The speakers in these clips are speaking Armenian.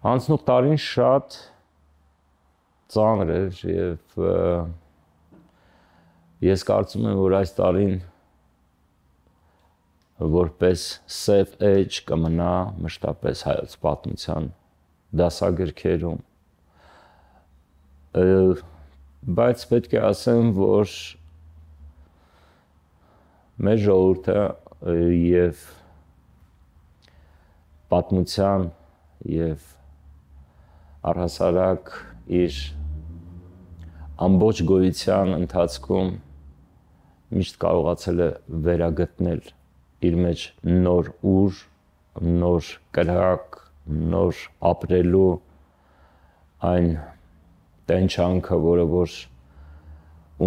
Անցնող տարին շատ ծանր էր եւ ես կարծում եմ, որ այս տարին որպես safe edge կմնա մշտապես հայոց պատմության դասագրքերում։ Բայց պետք է ասեմ, որ մեր ժողովուրդը եւ պատմության եւ առհասարակ իր ամբողջ գոյության ընթացքում միշտ կարողացել է վերագտնել իր մեջ նոր ուր, նոր կրակ, նոր ապրելու այն տենչանքը, որը որ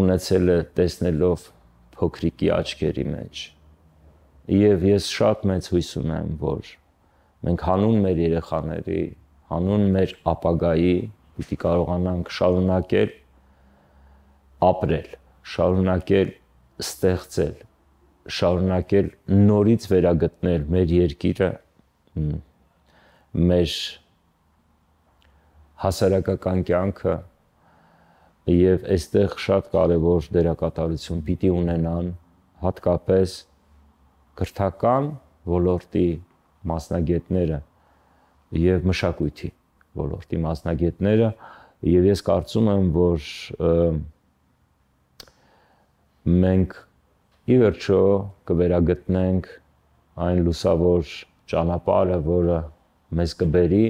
ունեցել է տեսնելով փոքրիկի աչքերի մեջ։ Եվ ես շատ մեծ հույս ունեմ, որ մենք հանուն մեր երեխաների հանուն մեր ապագայի պիտի կարողանանք շարունակել ապրել, շարունակել ստեղծել, շարունակել նորից վերագտնել մեր երկիրը, մեր հասարակական կյանքը եւ այստեղ շատ կարեւոր դերակատարություն պիտի ունենան հատկապես քրթական ոլորտի մասնագետները եւ մշակույթի ոլորտի մասնագետները եւ ես կարծում եմ, որ մենք ի վերջո կվերագտնենք այն լուսավոր ճանապարհը, որը մեզ կբերի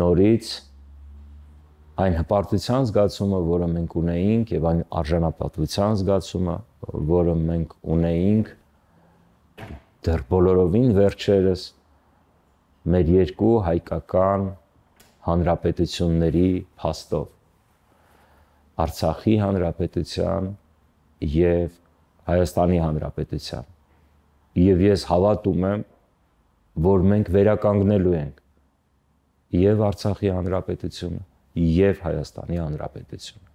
նորից այն հպարտության զգացումը, որը մենք ունեինք եւ այն արժանապատվության զգացումը, որը մենք ունեինք դեռ բոլորովին վերջերս մեր երկու հայկական հանրապետությունների փաստով Արցախի հանրապետության եւ Հայաստանի հանրապետության։ Եվ ես հավատում եմ, որ մենք վերականգնելու ենք եւ Արցախի հանրապետությունը, եւ Հայաստանի հանրապետությունը։